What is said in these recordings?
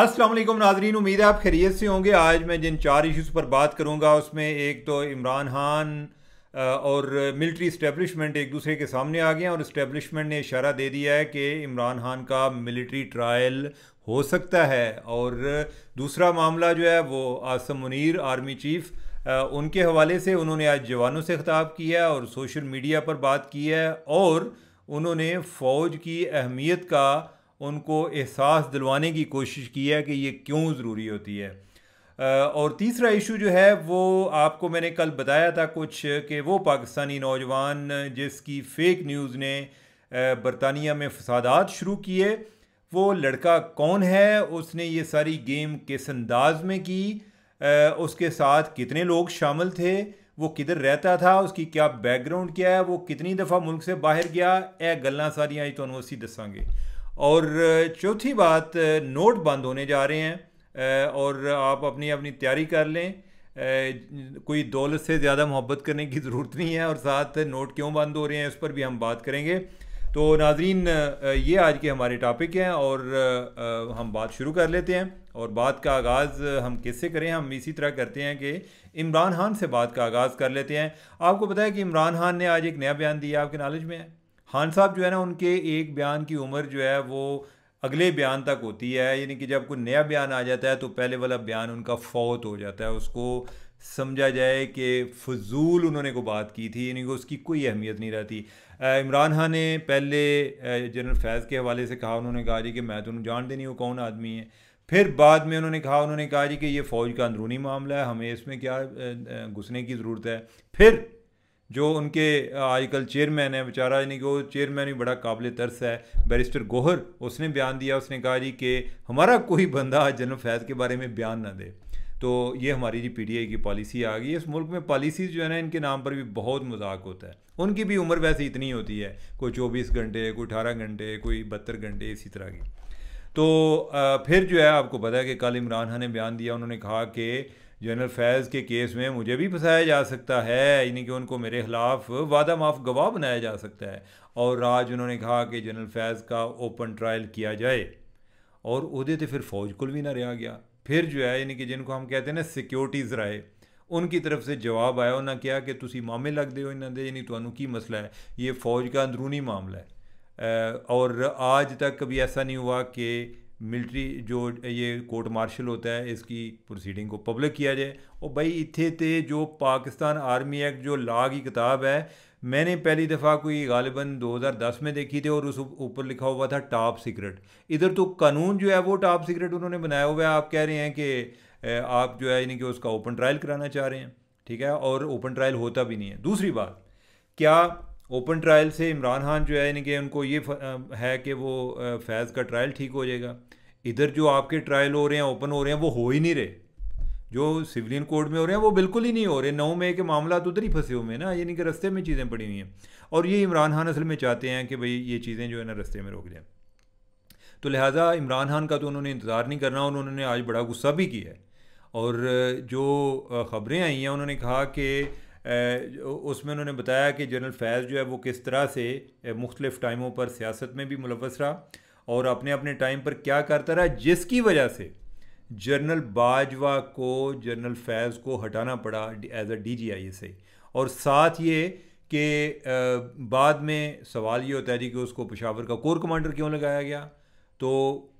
असलम नाजरीन उम्मीद है आप खैरियत से होंगे आज मैं जिन चार इश्यूज़ पर बात करूंगा उसमें एक तो इमरान खान और मिलिट्री इस्टेबलिशमेंट एक दूसरे के सामने आ गए हैं और इस्टेबलिशमेंट ने इशारा दे दिया है कि इमरान खान का मिलिट्री ट्रायल हो सकता है और दूसरा मामला जो है वो आसम मुनीर आर्मी चीफ़ उनके हवाले से उन्होंने आज जवानों से खिताब किया और सोशल मीडिया पर बात की है और उन्होंने फ़ौज की अहमियत का उनको एहसास दिलवाने की कोशिश की है कि ये क्यों ज़रूरी होती है और तीसरा इशू जो है वो आपको मैंने कल बताया था कुछ कि वो पाकिस्तानी नौजवान जिसकी फ़ेक न्यूज़ ने बरतानिया में फसादात शुरू किए वो लड़का कौन है उसने ये सारी गेम किस अंदाज में की उसके साथ कितने लोग शामिल थे वो किधर रहता था उसकी क्या बैकग्राउंड क्या है वो कितनी दफ़ा मुल्क से बाहर गया यह गल् सारियाँ तो असी दसागे और चौथी बात नोट बंद होने जा रहे हैं और आप अपनी अपनी तैयारी कर लें कोई दौलत से ज़्यादा मोहब्बत करने की ज़रूरत नहीं है और साथ नोट क्यों बंद हो रहे हैं उस पर भी हम बात करेंगे तो नाजरीन ये आज के हमारे टॉपिक हैं और हम बात शुरू कर लेते हैं और बात का आगाज़ हम किससे करें हम इसी तरह करते हैं कि इमरान खान से बात का आगाज़ कर लेते हैं आपको पता है कि इमरान खान ने आज एक नया बयान दिया आपके नॉलेज में है खान साहब जो है ना उनके एक बयान की उम्र जो है वो अगले बयान तक होती है यानी कि जब कोई नया बयान आ जाता है तो पहले वाला बयान उनका फौत हो जाता है उसको समझा जाए कि फजूल उन्होंने को बात की थी यानी कि उसकी कोई अहमियत नहीं रहती इमरान खान ने पहले जनरल फैज़ के हवाले से कहा उन्होंने कहा जी कि मैं तो उन्हें जानते नहीं हूँ कौन आदमी है फिर बाद में उन्होंने कहा उन्होंने कहा जी कि ये फ़ौज का अंदरूनी मामला है हमें इसमें क्या घुसने की ज़रूरत है फिर जो उनके आजकल चेयरमैन है बेचारा यानी कि वो चेयरमैन भी बड़ा काबिल तरस है बैरिस्टर गोहर उसने बयान दिया उसने कहा जी कि हमारा कोई बंदा जनरल फैज़ के बारे में बयान ना दे तो ये हमारी जी पीडीआई की पॉलिसी आ गई इस मुल्क में पॉलिसीज़ जो है ना इनके नाम पर भी बहुत मजाक होता है उनकी भी उम्र वैसे इतनी होती है कोई चौबीस घंटे कोई अठारह घंटे कोई बहत्तर घंटे इसी तरह की तो फिर जो है आपको पता है कि कल इमरान खान ने बयान दिया उन्होंने कहा कि जनरल फैज़ के केस में मुझे भी फंसाया जा सकता है यानी कि उनको मेरे ख़िलाफ़ वादा माफ़ गवाह बनाया जा सकता है और आज उन्होंने कहा कि जनरल फैज़ का ओपन ट्रायल किया जाए और उदे तो फिर फ़ौज को भी ना रहा गया फिर जो है यानी कि जिनको हम कहते हैं ना सिक्योरिटीज राय उनकी तरफ से जवाब आया उन्हें क्या कि तुम मामे लगते हो इन्होंने यानी तो की मसला है ये फ़ौज का अंदरूनी मामला है और आज तक कभी ऐसा नहीं हुआ कि मिलिट्री जो ये कोर्ट मार्शल होता है इसकी प्रोसीडिंग को पब्लिक किया जाए और भाई इतने ते जो पाकिस्तान आर्मी एक्ट जो ला की किताब है मैंने पहली दफ़ा कोई गालिबन 2010 में देखी थी और उस ऊपर लिखा हुआ था टॉप सीक्रेट इधर तो कानून जो है वो टॉप सीक्रेट उन्होंने बनाया हुआ है आप कह रहे हैं कि आप जो है यानी कि उसका ओपन ट्रायल कराना चाह रहे हैं ठीक है और ओपन ट्रायल होता भी नहीं है दूसरी बात क्या ओपन ट्रायल से इमरान खान जो है यानी कि उनको ये है कि वो फैज़ का ट्रायल ठीक हो जाएगा इधर जो आपके ट्रायल हो रहे हैं ओपन हो रहे हैं वो हो ही नहीं रहे जो सिविलियन कोर्ट में हो रहे हैं वो बिल्कुल ही नहीं हो रहे नौ में के मामला तो उधर ही फंसे हुए हैं ना यानी कि रस्ते में चीज़ें पड़ी हुई हैं और ये इमरान खान असल में चाहते हैं कि भाई ये चीज़ें जो है ना रस्ते में रोक जाएँ तो लिहाजा इमरान खान का तो उन्होंने इंतज़ार नहीं करना और उन्होंने आज बड़ा गुस्सा भी किया है और जो ख़बरें आई हैं उन्होंने कहा कि उसमें उन्होंने बताया कि जनरल फैज़ जो है वो किस तरह से मुख्तलिफ़ टाइमों पर सियासत में भी मुलवस रहा और अपने अपने टाइम पर क्या करता रहा जिसकी वजह से जनरल बाजवा को जनरल फैज़ को हटाना पड़ा एज अ डी जी आई से और साथ ये कि बाद में सवाल ये होता है जी कि उसको पेशावर का कोर कमांडर क्यों लगाया गया तो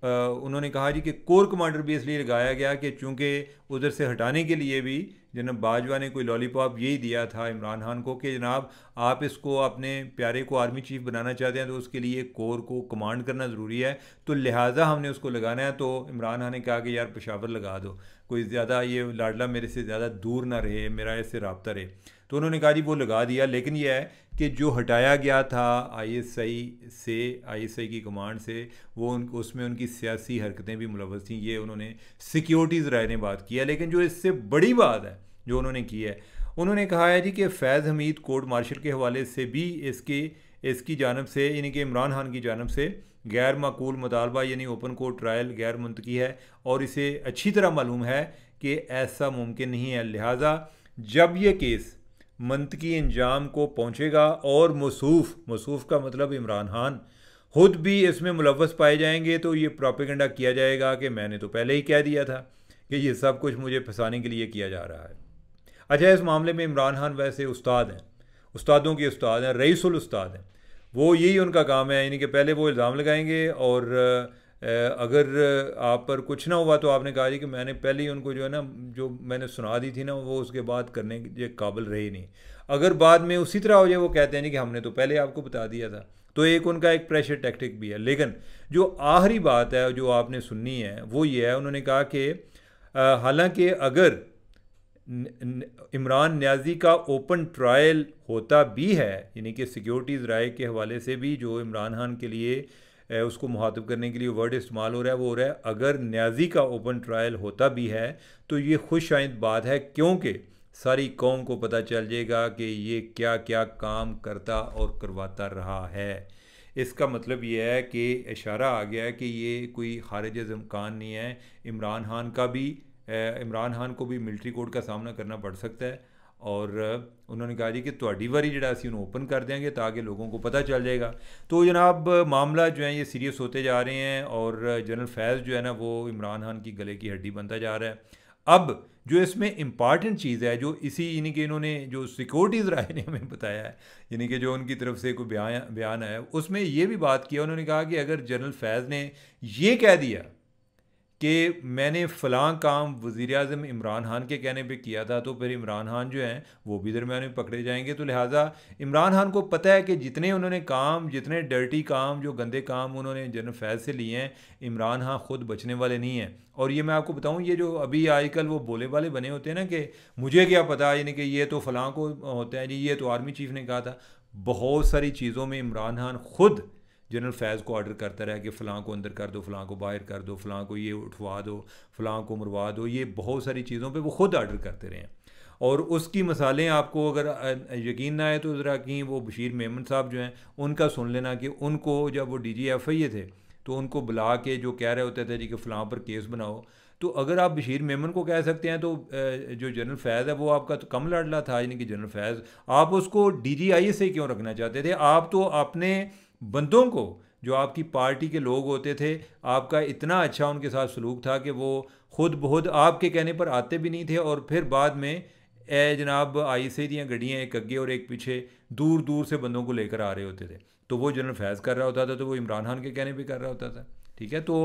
आ, उन्होंने कहा जी कि कोर कमांडर भी इसलिए लगाया गया कि चूँकि उधर से हटाने के लिए भी जनाब बाजवा ने कोई लॉलीपॉप यही दिया था इमरान खान को कि जनाब आप इसको अपने प्यारे को आर्मी चीफ बनाना चाहते हैं तो उसके लिए कोर को कमांड करना ज़रूरी है तो लिहाजा हमने उसको लगाना है तो इमरान खान ने कहा कि यार पेशावर लगा दो कोई ज़्यादा ये लाडला मेरे से ज़्यादा दूर ना रहे मेरा इससे रबता रहे तो उन्होंने कहा जी वो लगा दिया लेकिन यह है कि जो हटाया गया था आईएसआई से आईएसआई की कमांड से वो उन उसमें उनकी सियासी हरकतें भी मुलवस थी ये उन्होंने सिक्योरिटीज़ राय ने बात किया लेकिन जो इससे बड़ी बात है जो उन्होंने की है उन्होंने कहा है जी कि फैज़ हमीद कोर्ट मार्शल के हवाले से भी इसके इसकी जानब से यानी कि इमरान खान की जानब से गैर माकूल मुतालबा यानी ओपन कोर्ट ट्रायल गैर मुंतकी है और इसे अच्छी तरह मालूम है कि ऐसा मुमकिन नहीं है लिहाजा जब यह केस मंत की को पहुँचेगा और मसूफ मसूफ का मतलब इमरान खान खुद भी इसमें मुलवस पाए जाएंगे तो ये प्रॉपिकंडा किया जाएगा कि मैंने तो पहले ही कह दिया था कि ये सब कुछ मुझे फंसाने के लिए किया जा रहा है अच्छा इस मामले में इमरान खान वैसे उस्ताद हैं उस्तादों के उस्ताद हैं रईसुल उस्ताद हैं वो यही उनका काम है यानी कि पहले वो इल्ज़ाम लगाएंगे और अगर आप पर कुछ ना हुआ तो आपने कहा जी कि मैंने पहले ही उनको जो है ना जो मैंने सुना दी थी ना वो उसके बाद करने के काबिल रहे नहीं अगर बाद में उसी तरह हो जाए वो कहते हैं जी कि हमने तो पहले आपको बता दिया था तो एक उनका एक प्रेशर टैक्टिक भी है लेकिन जो आखिरी बात है जो आपने सुननी है वो ये है उन्होंने कहा कि हालांकि अगर इमरान न्याजी का ओपन ट्रायल होता भी है यानी कि सिक्योरिटीज़ राय के हवाले से भी जो इमरान खान के लिए उसको मुहातब करने के लिए वर्ड इस्तेमाल हो रहा है वो हो रहा है अगर न्याजी का ओपन ट्रायल होता भी है तो ये खुश आइंद बात है क्योंकि सारी कौम को पता चल जाएगा कि ये क्या क्या काम करता और करवाता रहा है इसका मतलब ये है कि इशारा आ गया है कि ये कोई खारिज जमकान नहीं है इमरान खान का भी इमरान खान को भी मिल्ट्री कोर्ट का सामना करना पड़ सकता है और उन्होंने कहा जी कि थोड़ी वारी जरा असं ओपन कर देंगे ताकि लोगों को पता चल जाएगा तो जनाब मामला जो है ये सीरियस होते जा रहे हैं और जनरल फैज़ जो है ना वो इमरान खान की गले की हड्डी बनता जा रहा है अब जो इसमें इम्पॉर्टेंट चीज़ है जो इसी यानी कि इन्होंने जो सिक्योरिटीज़ राय ने हमें बताया है यानी कि जो उनकी तरफ से कोई बयान बयान आया उसमें ये भी बात किया उन्होंने कहा कि अगर जनरल फैज़ ने ये कह दिया कि मैंने फ़लाँ काम वज़ी अजम इमरान खान के कहने पर किया था तो फिर इमरान खान जो हैं वो भी दरम्यान में पकड़े जाएंगे तो लिहाजा इमरान खान को पता है कि जितने उन्होंने काम जितने डर्टी काम जो गंदे काम उन्होंने जनरल फैज़ से लिए हैं इमरान खान ख़ुद बचने वाले नहीं हैं और ये मैं आपको बताऊँ ये जो अभी आजकल वो बोले वाले बने होते हैं ना कि मुझे क्या पता यानी कि ये तो फ़लाँ को होता है जी ये तो आर्मी चीफ़ ने कहा था बहुत सारी चीज़ों में इमरान खान ख़ुद जनरल फैज़ को ऑर्डर करता रहा कि फ़लाँ को अंदर कर दो फ़लाँ को बाहर कर दो फ़लाँ को ये उठवा दो फ़लाँ को मरवा दो ये बहुत सारी चीज़ों पर वो ख़ुद आर्डर करते रहे हैं और उसकी मसालें आपको अगर यकीन ना आए तो ज़रा कि वो बशीर मेमन साहब जो हैं उनका सुन लेना कि उनको जब वो डी जी एफ आई ए थे तो उनको बुला के जो कह रहे होते थे जी कि फ़लाँ पर केस बनाओ तो अगर आप बशीर मेमन को कह सकते हैं तो जो जनरल फैज़ है वो आपका तो कम लाडला था यानी कि जनरल फैज़ आप उसको डी जी आई ए से क्यों रखना चाहते थे आप तो अपने बंदों को जो आपकी पार्टी के लोग होते थे आपका इतना अच्छा उनके साथ सलूक था कि वो खुद बहुत आपके कहने पर आते भी नहीं थे और फिर बाद में ए जनाब आई से दियाँ गड्डियाँ एक अगे और एक पीछे दूर दूर से बंदों को लेकर आ रहे होते थे तो वो जनरल फैज़ कर रहा होता था तो वो इमरान खान के कहने पर कर रहा होता था ठीक है तो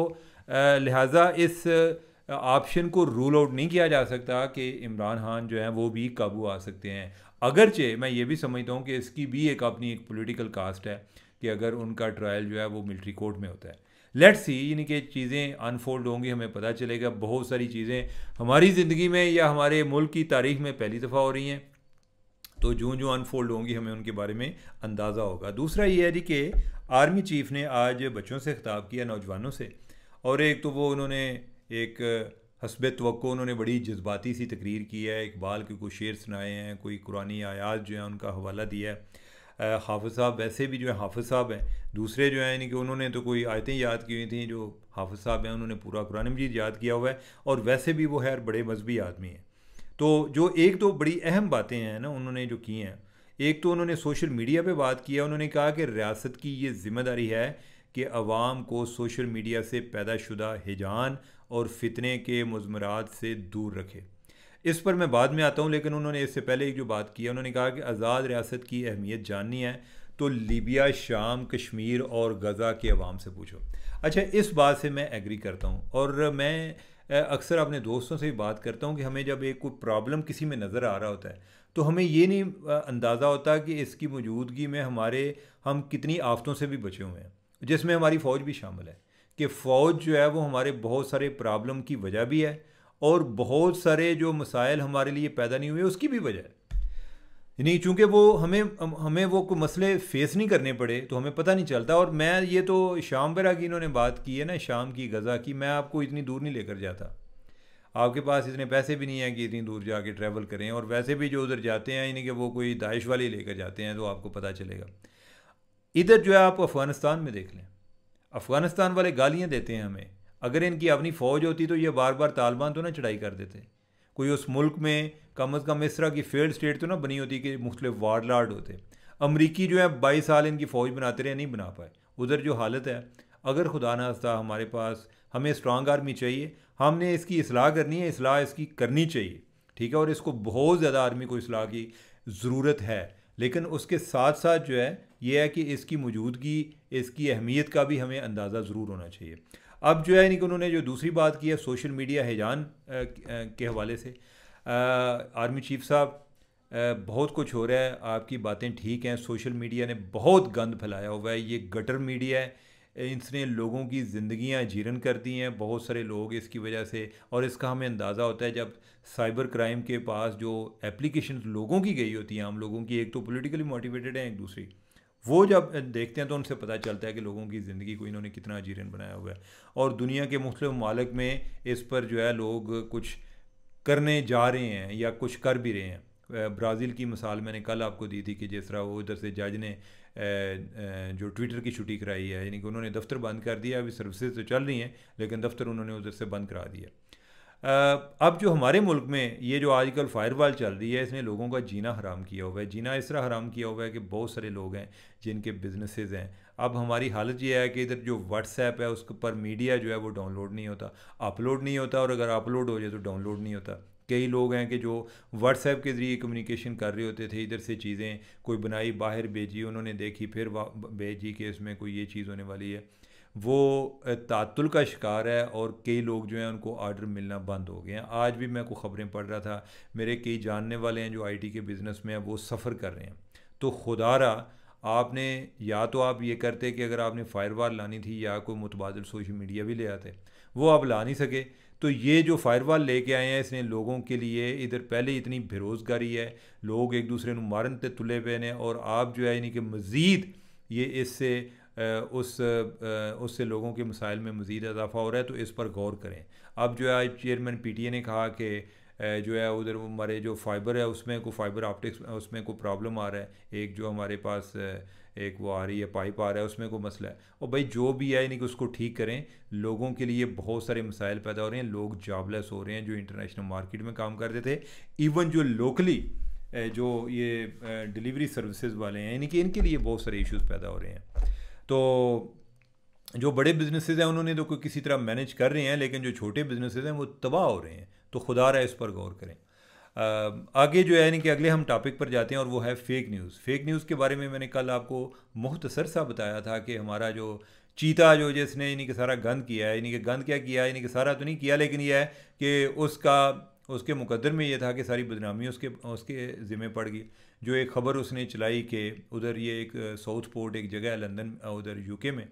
लिहाजा इस ऑप्शन को रूल आउट नहीं किया जा सकता कि इमरान खान जो है वो भी काबू आ सकते हैं अगरचे मैं ये भी समझता हूँ कि इसकी भी एक अपनी एक पोलिटिकल कास्ट है कि अगर उनका ट्रायल जो है वो मिलिट्री कोर्ट में होता है लेट्स सी यानी कि चीज़ें अनफोल्ड होंगी हमें पता चलेगा बहुत सारी चीज़ें हमारी ज़िंदगी में या हमारे मुल्क की तारीख में पहली दफ़ा हो रही हैं तो जो जो अनफोल्ड होंगी हमें उनके बारे में अंदाज़ा होगा दूसरा ये है जी कि आर्मी चीफ ने आज बच्चों से खिताब किया नौजवानों से और एक तो वो उन्होंने एक हसब तो उन्होंने बड़ी जज्बाती सी तकरीर की है इकबाल के कुछ शेर सुनाए हैं कोई कुरानी आयात जो है उनका हवाला दिया है हाफ़ साहब वैसे भी जो है हाफ साहब हैं दूसरे जो है यानी कि उन्होंने तो कोई आयतें याद की हुई थी जो हाफ साहब हैं उन्होंने पूरा कुरान मजीद याद किया हुआ है और वैसे भी वो है बड़े मजहबी आदमी हैं तो जो एक तो बड़ी अहम बातें हैं ना उन्होंने जो की हैं एक तो उन्होंने सोशल मीडिया पर बात की है उन्होंने कहा कि रियासत की ये ज़िम्मेदारी है कि आवाम को सोशल मीडिया से पैदा शुदा हिजान और फितने के मजमरात से दूर रखे इस पर मैं बाद में आता हूँ लेकिन उन्होंने इससे पहले एक जो बात की है उन्होंने कहा कि आज़ाद रियासत की अहमियत जाननी है तो लीबिया शाम कश्मीर और गज़ा के अवाम से पूछो अच्छा इस बात से मैं एग्री करता हूँ और मैं अक्सर अपने दोस्तों से भी बात करता हूँ कि हमें जब एक कोई प्रॉब्लम किसी में नज़र आ रहा होता है तो हमें ये नहीं अंदाज़ा होता कि इसकी मौजूदगी में हमारे हम कितनी आफतों से भी बचे हुए हैं जिसमें हमारी फ़ौज भी शामिल है कि फ़ौज जो है वो हमारे बहुत सारे प्रॉब्लम की वजह भी है और बहुत सारे जो मसाइल हमारे लिए पैदा नहीं हुए उसकी भी वजह है चूँकि वो हमें हमें वो कोई मसले फेस नहीं करने पड़े तो हमें पता नहीं चलता और मैं ये तो शाम वगैरह की इन्होंने बात की है ना शाम की गज़ा की मैं आपको इतनी दूर नहीं लेकर जाता आपके पास इतने पैसे भी नहीं हैं कि इतनी दूर जाके ट्रैवल करें और वैसे भी जो उधर जाते हैं यानी कि वो कोई दाइश वाले लेकर जाते हैं तो आपको पता चलेगा इधर जो है आप अफ़गानिस्तान में देख लें अफ़गानिस्तान वाले गालियाँ देते हैं हमें अगर इनकी अपनी फ़ौज होती तो ये बार बार तालिबान तो ना चढ़ाई कर देते कोई उस मुल्क में कम अज़ कम इस तरह की फेल्ड स्टेट तो ना बनी होती कि मुख्तु वार लार्ड होते अमरीकी जो है बाईस साल इनकी फ़ौज बनाते रहे नहीं बना पाए उधर जो हालत है अगर खुदा नास्ता हमारे पास हमें स्ट्रांग आर्मी चाहिए हमने इसकी असलाह करनी है असलाह इसकी करनी चाहिए ठीक है और इसको बहुत ज़्यादा आर्मी को असलाह की ज़रूरत है लेकिन उसके साथ साथ जो है ये है कि इसकी मौजूदगी इसकी अहमियत का भी हमें अंदाज़ा ज़रूर होना चाहिए अब जो है यानी कि उन्होंने जो दूसरी बात की है सोशल मीडिया हैजान के हवाले से आर्मी चीफ साहब बहुत कुछ हो रहा है आपकी बातें ठीक हैं सोशल मीडिया ने बहुत गंद फैलाया हुआ है ये गटर मीडिया है इसने लोगों की ज़िंदियाँ जीरन कर दी हैं बहुत सारे लोग इसकी वजह से और इसका हमें अंदाज़ा होता है जब साइबर क्राइम के पास जो एप्लीकेशन लोगों की गई होती हैं आम लोगों की एक तो पोलिटिकली मोटिवेटेड हैं एक दूसरी वो जब देखते हैं तो उनसे पता चलता है कि लोगों की ज़िंदगी को इन्होंने कितना अजीरन बनाया हुआ है और दुनिया के मुख्तु ममालक में इस पर जो है लोग कुछ करने जा रहे हैं या कुछ कर भी रहे हैं ब्राज़ील की मिसाल मैंने कल आपको दी थी कि जिस तरह वो उधर से जज ने जो ट्विटर की छुट्टी कराई है यानी कि उन्होंने दफ्तर बंद कर दिया अभी सर्विसेज तो चल रही हैं लेकिन दफ्तर उन्होंने उधर से बंद करा दिया अब जो हमारे मुल्क में ये जो आजकल फायरवाल चल रही है इसने लोगों का जीना हराम किया हुआ है जीना इस तरह हराम किया हुआ है कि बहुत सारे लोग हैं जिनके बिजनेसेस हैं अब हमारी हालत ये है कि इधर जो व्हाट्सएप है उस पर मीडिया जो है वो डाउनलोड नहीं होता अपलोड नहीं होता और अगर अपलोड हो जाए तो डाउनलोड नहीं होता कई लोग हैं कि जो व्हाट्सएप के ज़रिए कम्युनिकेशन कर रहे होते थे इधर से चीज़ें कोई बनाई बाहर भेजी उन्होंने देखी फिर भेजी कि इसमें कोई ये चीज़ होने वाली है वो तातुल का शिकार है और कई लोग जो हैं उनको आर्डर मिलना बंद हो गए हैं आज भी मैं को खबरें पढ़ रहा था मेरे कई जानने वाले हैं जो आईटी के बिज़नेस में हैं वो सफ़र कर रहे हैं तो खुदारा आपने या तो आप ये करते कि अगर आपने वाल लानी थी या कोई मुतबादल सोशल मीडिया भी ले आते वो आप ला नहीं सके तो ये जो फायरवाल लेके आए हैं इसने लोगों के लिए इधर पहले इतनी बेरोज़गारी है लोग एक दूसरे को मारन तुले पे ने और आप जो है यानी कि मज़ीद ये इससे उस उससे लोगों के मसाइल में मज़ीद इजाफा हो रहा है तो इस पर गौर करें अब जो है आज चेयरमैन पी टी ए ने कहा कि जो है उधर हमारे जो फाइबर है उसमें को फाइबर ऑप्टिक्स उसमें को प्रॉब्लम आ रहा है एक जो हमारे पास एक वो आ रही है पाइप आ रहा है उसमें कोई मसला है और भाई जो भी है यानी कि उसको ठीक करें लोगों के लिए बहुत सारे मसाइल पैदा हो रहे हैं लोग जॉबलेस हो रहे हैं जो इंटरनेशनल मार्केट में काम करते थे इवन जो लोकली जो ये डिलीवरी सर्विसेज वाले हैं यानी कि इनके लिए बहुत सारे इश्यूज पैदा हो रहे हैं तो जो बड़े बिजनेसेस हैं उन्होंने तो कोई किसी तरह मैनेज कर रहे हैं लेकिन जो छोटे बिजनेसेस हैं वो तबाह हो रहे हैं तो खुदा रहा इस पर गौर करें आगे जो है यानी कि अगले हम टॉपिक पर जाते हैं और वो है फेक न्यूज़ फेक न्यूज़ के बारे में मैंने कल आपको मुख्तसर सा बताया था कि हमारा जो चीता जो जिसने यानी कि सारा गंद किया है यानी कि गंद क्या किया यानी कि सारा तो नहीं किया लेकिन यह है कि उसका उसके मुकदर में ये था कि सारी बदनामी उसके उसके ज़िम्मे पड़ गई जो एक ख़बर उसने चलाई कि उधर ये एक साउथ पोर्ट एक जगह है लंदन उधर यूके में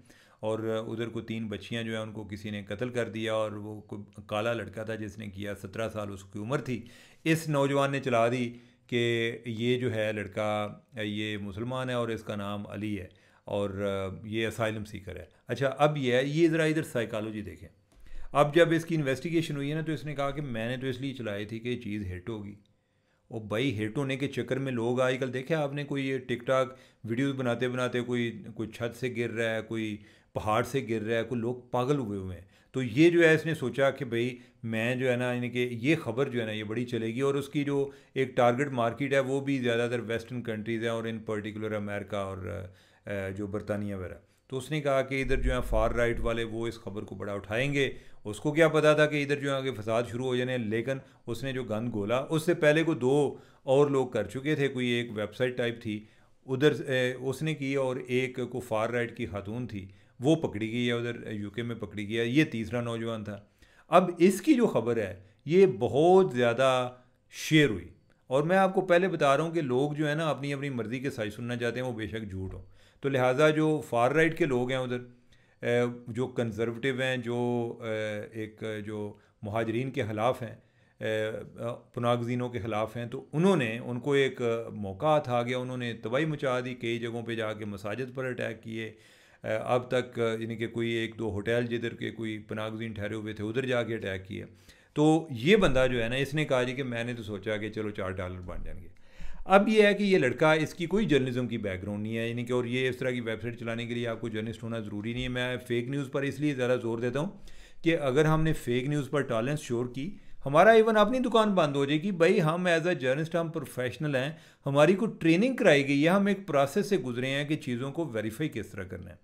और उधर को तीन बच्चियां जो हैं उनको किसी ने कत्ल कर दिया और वो काला लड़का था जिसने किया सत्रह साल उसकी उम्र थी इस नौजवान ने चला दी कि ये जो है लड़का ये मुसलमान है और इसका नाम अली है और ये असाइलम सीकर है अच्छा अब ये है ये ज़रा इधर साइकालोजी देखें अब जब इसकी इन्वेस्टिगेशन हुई है ना तो इसने कहा कि मैंने तो इसलिए चलाई थी कि ये चीज़ हिट होगी और भाई हिट होने के चक्कर में लोग आजकल देखे आपने कोई ये टिकटॉक वीडियोस बनाते बनाते कोई कोई छत से गिर रहा है कोई पहाड़ से गिर रहा है कोई लोग पागल हुए हुए हैं तो ये जो है इसने सोचा कि भाई मैं जो है ना यानी कि ये खबर जो है ना ये बड़ी चलेगी और उसकी जो एक टारगेट मार्केट है वो भी ज़्यादातर वेस्टर्न कंट्रीज़ हैं और इन पर्टिकुलर अमेरिका और जो बरतानिया वगैरह तो उसने कहा कि इधर जो है फार राइट वाले वो इस खबर को बड़ा उठाएंगे उसको क्या पता था कि इधर जो आगे फसाद शुरू हो जाने लेकिन उसने जो गंद गोला उससे पहले को दो और लोग कर चुके थे कोई एक वेबसाइट टाइप थी उधर उसने की और एक को फार राइट की खातून थी वो पकड़ी गई है उधर यूके में पकड़ी गई है ये तीसरा नौजवान था अब इसकी जो खबर है ये बहुत ज़्यादा शेयर हुई और मैं आपको पहले बता रहा हूँ कि लोग जो है ना अपनी अपनी मर्ज़ी के साइज सुनना चाहते हैं वो बेशक झूठ हो तो लिहाजा जो फार राइट के लोग हैं उधर जो कंज़र्वेटिव हैं जो एक जो महाजरीन के खिलाफ हैं पनागजीनों के ख़िलाफ़ हैं तो उन्होंने उनको एक मौका था गया उन्होंने तबाही मचा दी कई जगहों पे जाके मसाजिद पर अटैक किए अब तक यानी कि कोई एक दो होटल जिधर के कोई पनागजीन ठहरे हुए थे उधर जाके अटैक किए तो ये बंदा जो है ना इसने कहा जी कि मैंने तो सोचा कि चलो चार डॉलर बन जाएंगे अब ये है कि ये लड़का इसकी कोई जर्नलिज्म की बैकग्राउंड नहीं है यानी कि और ये इस तरह की वेबसाइट चलाने के लिए आपको जर्नलिस्ट होना ज़रूरी नहीं है मैं फेक न्यूज़ पर इसलिए ज़्यादा जोर देता हूँ कि अगर हमने फेक न्यूज़ पर टॉलरेंस शोर की हमारा इवन अपनी दुकान बंद हो जाएगी भाई हम एज अ जर्नलिस्ट हम प्रोफेशनल हैं हमारी को ट्रेनिंग कराई गई है हम एक प्रोसेस से गुजरे हैं कि चीज़ों को वेरीफाई किस तरह करना है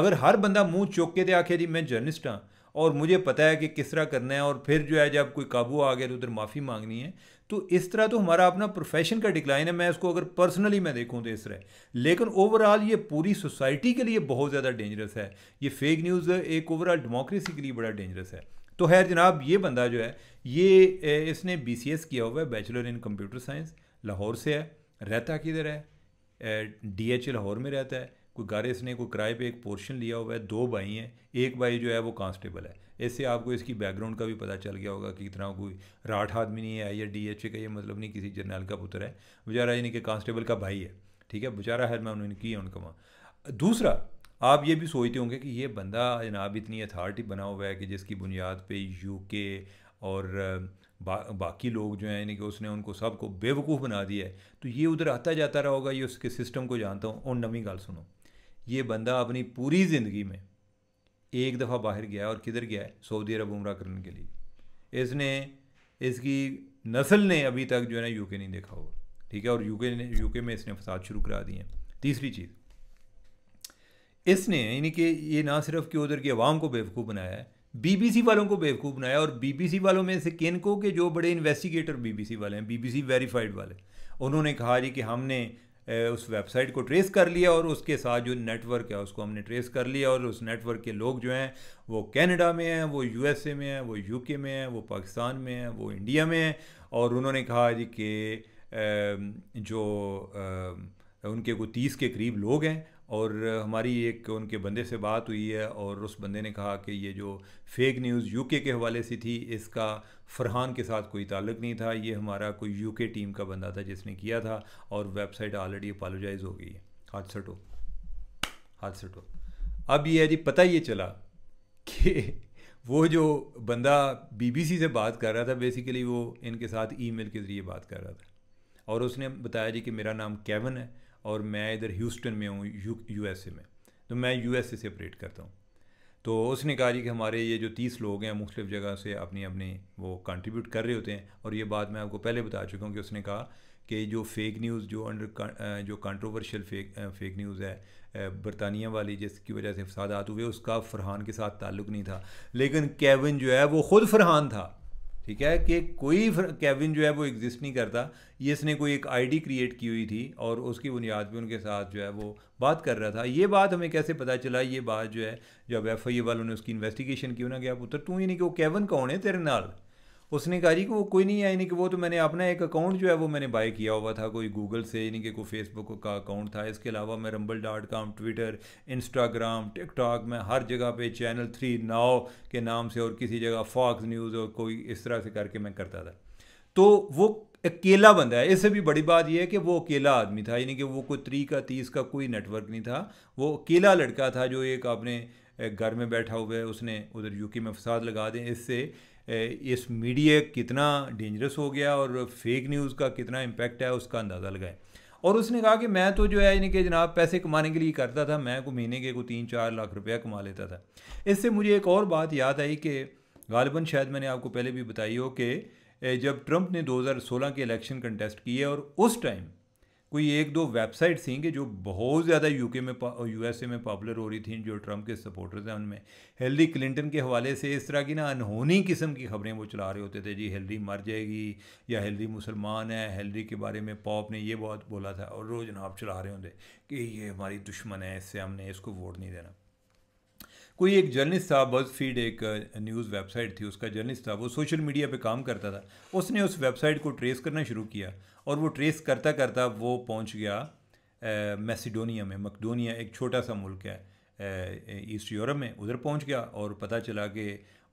अगर हर बंदा मुंह चौक के दे आखे जी मैं जर्नलिस्ट हाँ और मुझे पता है कि किस तरह करना है और फिर जो है जब कोई काबू आ गया तो उधर माफ़ी मांगनी है तो इस तरह तो हमारा अपना प्रोफेशन का डिक्लाइन है मैं इसको अगर पर्सनली मैं देखूँ तो इस तरह लेकिन ओवरऑल ये पूरी सोसाइटी के लिए बहुत ज़्यादा डेंजरस है ये फेक न्यूज़ एक ओवरऑल डेमोक्रेसी के लिए बड़ा डेंजरस है तो खैर जनाब ये बंदा जो है ये इसने बी किया हुआ है bachelor in computer science Lahore से है रहता किधर है डी लाहौर में रहता है कोई गारे ने कोई किराए पे एक पोर्शन लिया हुआ है दो भाई हैं एक भाई जो है वो कांस्टेबल है इससे आपको इसकी बैकग्राउंड का भी पता चल गया होगा कि इतना कोई राठ आदमी नहीं है या डी एच ए का ये मतलब नहीं किसी जर्नल का पुत्र है बेचारा यानी कि कांस्टेबल का भाई है ठीक है बेचारा है मैं उन्होंने की उनका माँ दूसरा आप ये भी सोचते होंगे कि ये बंदा जनाब इतनी अथॉरिटी बना हुआ है कि जिसकी बुनियाद यू के और बा, बाकी लोग जो हैं यानी कि उसने उनको सबको बेवकूफ़ बना दिया है तो ये उधर आता जाता रहा होगा ये उसके सिस्टम को जानता हूँ और नवी गल सुनो ये बंदा अपनी पूरी ज़िंदगी में एक दफ़ा बाहर गया और किधर गया है सऊदी अरब उम्र करने के लिए इसने इसकी नस्ल ने अभी तक जो है ना यूके नहीं देखा होगा ठीक है और यूके ने यूके में इसने फसाद शुरू करा दिए तीसरी चीज़ इसने यानी कि ये ना सिर्फ कि उधर की आवाम को बेवकूफ़ बनाया है बीबीसी वालों को बेवकूफ़ बनाया और बीबीसी वालों में से किनको के जो बड़े इन्वेस्टिगेटर बीबीसी वाले हैं बीबीसी वेरीफाइड वाले उन्होंने कहा जी कि हमने उस वेबसाइट को ट्रेस कर लिया और उसके साथ जो नेटवर्क है उसको हमने ट्रेस कर लिया और उस नेटवर्क के लोग जो हैं वो कनाडा में हैं वो यूएसए में हैं वो यूके में हैं वो पाकिस्तान में हैं वो इंडिया में हैं और उन्होंने कहा जी कि जो उनके को तीस के करीब लोग हैं और हमारी एक उनके बंदे से बात हुई है और उस बंदे ने कहा कि ये जो फेक न्यूज़ यूके के हवाले से थी इसका फरहान के साथ कोई ताल्लुक नहीं था ये हमारा कोई यूके टीम का बंदा था जिसने किया था और वेबसाइट ऑलरेडी अपोलोजाइज़ हो गई है हाथ सटो हाथ सटो अब ये है जी पता ये चला कि वो जो बंदा बीबीसी से बात कर रहा था बेसिकली वो इनके साथ ईमेल के ज़रिए बात कर रहा था और उसने बताया जी कि मेरा नाम केवन है और मैं इधर ह्यूस्टन में हूँ यू ए में तो मैं यू ए से ऑपरेट करता हूँ तो उसने कहा जी कि हमारे ये जो तीस लोग हैं मुख्तु जगह से अपनी अपनी वो कंट्रीब्यूट कर रहे होते हैं और ये बात मैं आपको पहले बता चुका हूँ कि उसने कहा कि जो फेक न्यूज़ जो अंडर uh, जो कंट्रोवर्शियल फेक फेक न्यूज़ है uh, बरतानिया वाली जिसकी वजह से फसादात हुए उसका फरहान के साथ ताल्लुक नहीं था लेकिन केविन जो है वो ख़ुद फरहान था ठीक है कि कोई केविन जो है वो एग्जिस्ट नहीं करता ये इसने कोई एक आईडी क्रिएट की हुई थी और उसकी बुनियाद पर उनके साथ जो है वो बात कर रहा था ये बात हमें कैसे पता चला ये बात जो है जब एफ आई ए वालों ने उसकी इन्वेस्टिगेशन की उन्होंने गया पुत्र तू ही नहीं कि वो कैवन कौन है तेरे नाल उसने कहा जी कि वो कोई नहीं है यानी कि वो तो मैंने अपना एक अकाउंट जो है वो मैंने बाय किया हुआ था कोई गूगल से यानी कि कोई फेसबुक का अकाउंट था इसके अलावा मैं Rumble dot com Twitter Instagram TikTok मैं हर जगह पे चैनल थ्री नाव के नाम से और किसी जगह फॉक्स न्यूज़ और कोई इस तरह से करके मैं करता था तो वो अकेला बंदा है इससे भी बड़ी बात यह है कि वो अकेला आदमी था यानी कि वो कोई त्री का तीस का कोई नेटवर्क नहीं था वो अकेला लड़का था जो एक अपने घर में बैठा हुआ है उसने उधर यूके में फसाद लगा दें इससे इस मीडिया कितना डेंजरस हो गया और फेक न्यूज़ का कितना इम्पैक्ट है उसका अंदाज़ा लगाएं और उसने कहा कि मैं तो जो है यानी कि जनाब पैसे कमाने के लिए करता था मैं को महीने के को तीन चार लाख रुपया कमा लेता था इससे मुझे एक और बात याद आई कि गालिबा शायद मैंने आपको पहले भी बताई हो कि जब ट्रंप ने 2016 के इलेक्शन कंटेस्ट किए और उस टाइम कोई एक दो वेबसाइट थी कि जो बहुत ज़्यादा यूके में एस यूएसए में पॉपुलर हो रही थी जो ट्रंप के सपोर्टर्स हैं उनमें हेलरी क्लिंटन के हवाले से इस तरह की ना अनहोनी किस्म की खबरें वो चला रहे होते थे जी हेलरी मर जाएगी या हेलरी मुसलमान है हेलरी के बारे में पॉप ने ये बहुत बोला था और रोज़ नाप चला रहे होते कि ये हमारी दुश्मन है इससे हमने इसको वोट नहीं देना कोई एक जर्नलिस्ट था बस फीड एक न्यूज़ वेबसाइट थी उसका जर्नलिस्ट था वो सोशल मीडिया पे काम करता था उसने उस वेबसाइट को ट्रेस करना शुरू किया और वो ट्रेस करता करता वो पहुंच गया मैसिडोनिया में मकडोनिया एक छोटा सा मुल्क है ईस्ट यूरोप में उधर पहुंच गया और पता चला कि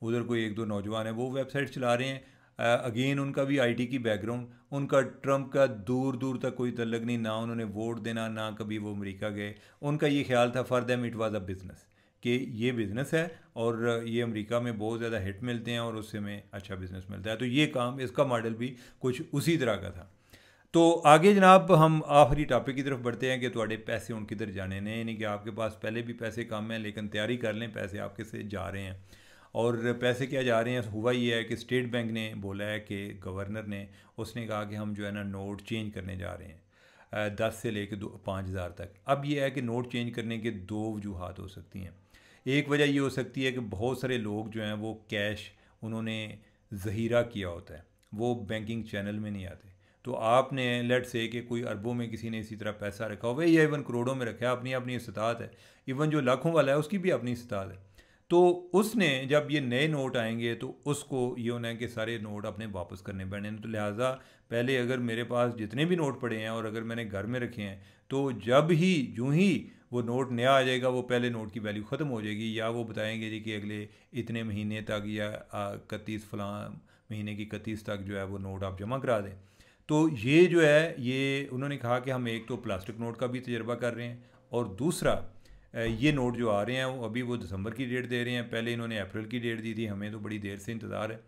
उधर कोई एक दो नौजवान है वो वेबसाइट चला रहे हैं अगेन उनका भी आईटी की बैकग्राउंड उनका ट्रंप का दूर दूर तक कोई तलग नहीं ना उन्होंने वोट देना ना कभी वो अमेरिका गए उनका ये ख्याल था for them it was a business कि ये बिज़नेस है और ये अमेरिका में बहुत ज़्यादा हिट मिलते हैं और उससे में अच्छा बिज़नेस मिलता है तो ये काम इसका मॉडल भी कुछ उसी तरह का था तो आगे जनाब हम आखिरी टॉपिक की तरफ बढ़ते हैं कि थोड़े पैसे उन किधर जाने ने यानी कि आपके पास पहले भी पैसे कम हैं लेकिन तैयारी कर लें पैसे आपके से जा रहे हैं और पैसे क्या जा रहे हैं हुआ ये है कि स्टेट बैंक ने बोला है कि गवर्नर ने उसने कहा कि हम जो है ना नोट चेंज करने जा रहे हैं दस से कर दो पाँच हज़ार तक अब ये है कि नोट चेंज करने के दो वजूहत हो सकती हैं एक वजह ये हो सकती है कि बहुत सारे लोग जो हैं वो कैश उन्होंने ज़हीरा किया होता है वो बैंकिंग चैनल में नहीं आते तो आपने लेट से कि कोई अरबों में किसी ने इसी तरह पैसा रखा हुआ है या इवन करोड़ों में रखा है अपनी अपनी इस्तात है इवन जो लाखों वाला है उसकी भी अपनी इस्तात है तो उसने जब ये नए नोट आएंगे तो उसको ये होना है कि सारे नोट अपने वापस करने पड़ने तो लिहाजा पहले अगर मेरे पास जितने भी नोट पड़े हैं और अगर मैंने घर में रखे हैं तो जब ही जूँ ही वो नोट नया आ जाएगा वो पहले नोट की वैल्यू ख़त्म हो जाएगी या वो बताएंगे जी कि अगले इतने महीने तक या इकतीस फलां महीने की इकतीस तक जो है वो नोट आप जमा करा दें तो ये जो है ये उन्होंने कहा कि हम एक तो प्लास्टिक नोट का भी तजर्बा कर रहे हैं और दूसरा ये नोट जो आ रहे हैं वो अभी वो दिसंबर की डेट दे रहे हैं पहले इन्होंने अप्रैल की डेट दी थी हमें तो बड़ी देर से इंतज़ार है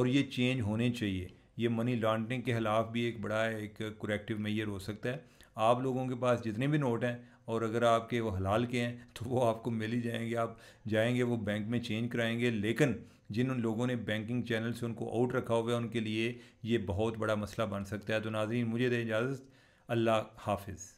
और ये चेंज होने चाहिए ये मनी लॉन्ड्रिंग के ख़िलाफ़ भी एक बड़ा एक करेक्टिव मैयर हो सकता है आप लोगों के पास जितने भी नोट हैं और अगर आपके वो हलाल के हैं तो वो आपको मिल ही जाएंगे आप जाएंगे वो बैंक में चेंज कराएंगे लेकिन जिन उन लोगों ने बैंकिंग चैनल से उनको आउट रखा हुआ है उनके लिए ये बहुत बड़ा मसला बन सकता है तो नाजरीन मुझे दें इजाज़त अल्लाह हाफिज़